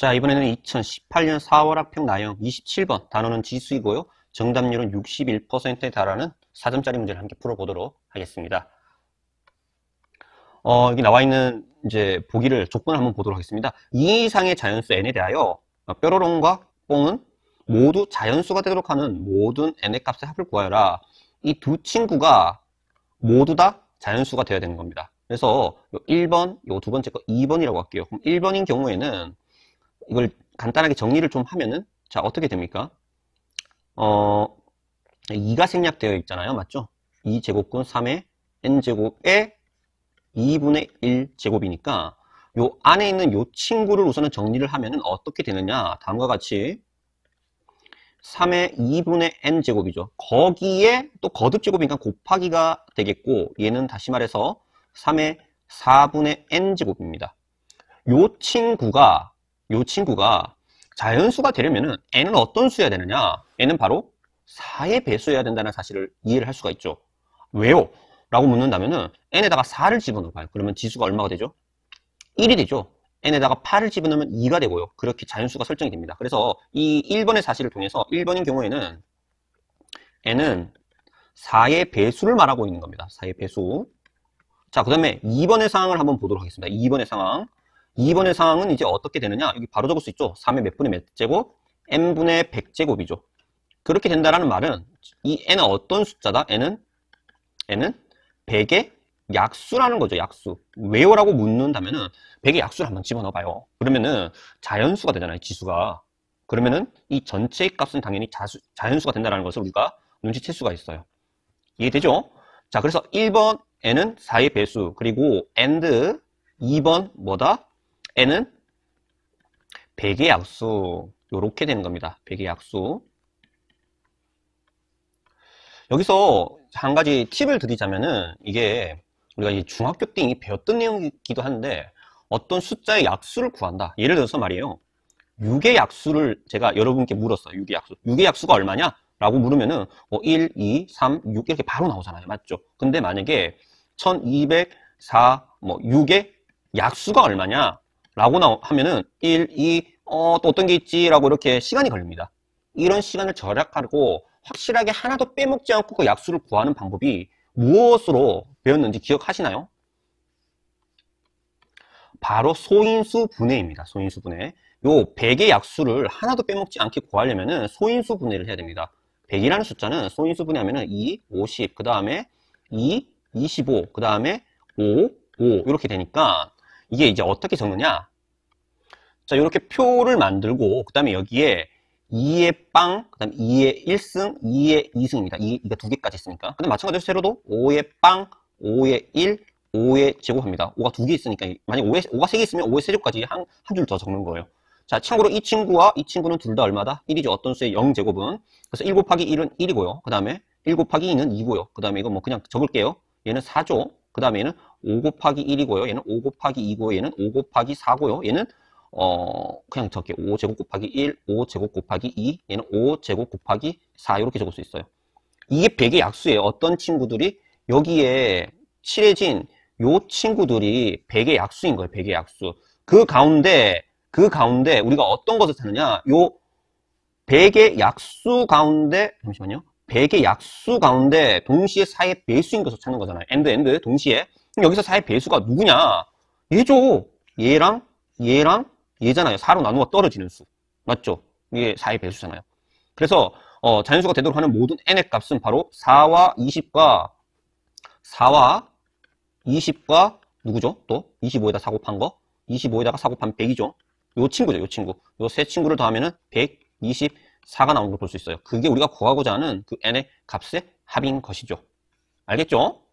자 이번에는 2018년 4월 합평 나형 27번 단어는 지수이고요 정답률은 61%에 달하는 4점짜리 문제를 함께 풀어보도록 하겠습니다 어, 여기 나와 있는 이제 보기를 조건을 한번 보도록 하겠습니다 2 이상의 자연수 n에 대하여 뾰로롱과 뽕은 모두 자연수가 되도록 하는 모든 n의 값의 합을 구하여라 이 두 친구가 모두 다 자연수가 되어야 되는 겁니다 그래서 1번, 요두 번째 거 2번이라고 할게요 그럼 1번인 경우에는 이걸 간단하게 정리를 좀 하면은 자 어떻게 됩니까? 어 2가 생략되어 있잖아요. 맞죠? 2제곱근 3의 n제곱의 2분의 1제곱이니까 요 안에 있는 요 친구를 우선은 정리를 하면은 어떻게 되느냐 다음과 같이 3의 2분의 n제곱이죠 거기에 또 거듭제곱이니까 곱하기가 되겠고 얘는 다시 말해서 3의 4분의 n제곱입니다 요 친구가 이 친구가 자연수가 되려면 n은 어떤 수여야 되느냐? n은 바로 4의 배수여야 된다는 사실을 이해를 할 수가 있죠. 왜요? 라고 묻는다면 n에다가 4를 집어넣어봐요. 그러면 지수가 얼마가 되죠? 1이 되죠. n에다가 8을 집어넣으면 2가 되고요. 그렇게 자연수가 설정이 됩니다. 그래서 이 1번의 사실을 통해서 1번인 경우에는 n은 4의 배수를 말하고 있는 겁니다. 4의 배수. 자, 그 다음에 2번의 상황을 한번 보도록 하겠습니다. 2번의 상황. 2번의 상황은 이제 어떻게 되느냐? 여기 바로 적을 수 있죠. 3의 몇 분의 몇 제곱? n분의 100제곱이죠. 그렇게 된다라는 말은 이 n은 어떤 숫자다? n은 n은 100의 약수라는 거죠. 약수. 왜요라고 묻는다면은 100의 약수를 한번 집어넣어 봐요. 그러면은 자연수가 되잖아요. 지수가. 그러면은 이 전체의 값은 당연히 자수, 자연수가 된다는 라 것을 우리가 눈치챌 수가 있어요. 이해되죠? 자, 그래서 1번 n은 4의 배수, 그리고 and 2번 뭐다? n은 100의 약수 요렇게 되는 겁니다. 100의 약수 여기서 한 가지 팁을 드리자면은 이게 우리가 이 중학교 때 배웠던 내용이기도 한데 어떤 숫자의 약수를 구한다. 예를 들어서 말이에요. 6의 약수를 제가 여러분께 물었어요. 6의 약수. 6의 약수가 얼마냐? 라고 물으면은 뭐 1, 2, 3, 6 이렇게 바로 나오잖아요. 맞죠? 근데 만약에 1204, 뭐 6의 약수가 얼마냐? 라고 하면은 1, 2, 어, 또 어떤 게 있지? 라고 이렇게 시간이 걸립니다. 이런 시간을 절약하고 확실하게 하나도 빼먹지 않고 그 약수를 구하는 방법이 무엇으로 배웠는지 기억하시나요? 바로 소인수 분해입니다. 소인수 분해. 요 100의 약수를 하나도 빼먹지 않게 구하려면 은 소인수 분해를 해야 됩니다. 100이라는 숫자는 소인수 분해하면 2, 50, 그 다음에 2, 25, 그 다음에 5, 5 이렇게 되니까 이게 이제 어떻게 적느냐 자, 이렇게 표를 만들고 그 다음에 여기에 2의 빵, 그 다음에 2의 1승, 2의 2승입니다. 2, 2가 두 개까지 있으니까. 근데 마찬가지로 세로도 5의 빵, 5의 1, 5의 제곱합니다. 5가 두 개 있으니까 만약 5의, 5가 세 개 있으면 5의 세제곱까지 한 한 줄 더 적는 거예요. 자, 참고로 이 친구와 이 친구는 둘 다 얼마다? 1이죠. 어떤 수의 0제곱은. 그래서 1 곱하기 1은 1이고요. 그 다음에 1 곱하기 2는 2고요. 그 다음에 이거 뭐 그냥 적을게요. 얘는 4죠. 그 다음에 얘는 5 곱하기 1이고요. 얘는 5 곱하기 2고요. 얘는 5 곱하기 4고요. 얘는 어 그냥 저렇게 5제곱 곱하기 1, 5제곱 곱하기 2, 얘는 5제곱 곱하기 4 이렇게 적을 수 있어요. 이게 100의 약수예요. 어떤 친구들이 여기에 칠해진 요 친구들이 100의 약수인 거예요. 100의 약수. 그 가운데 그 가운데 우리가 어떤 것을 찾느냐? 요 100의 약수 가운데 잠시만요. 100의 약수 가운데 동시에 4의 배수인 것을 찾는 거잖아요. 엔드 엔드 동시에. 그럼 여기서 4의 배수가 누구냐? 얘죠. 얘랑 얘랑 얘잖아요. 4로 나누어 떨어지는 수. 맞죠? 이게 4의 배수잖아요. 그래서 어, 자연수가 되도록 하는 모든 n의 값은 바로 4와 20과 4와 20과 누구죠? 또 25에다 4 곱한 거 25에다가 4 곱한 100이죠. 요 친구죠. 요 친구. 요 세 친구를 더하면 은 124가 나오는 걸 볼 수 있어요. 그게 우리가 구하고자 하는 그 n의 값의 합인 것이죠. 알겠죠?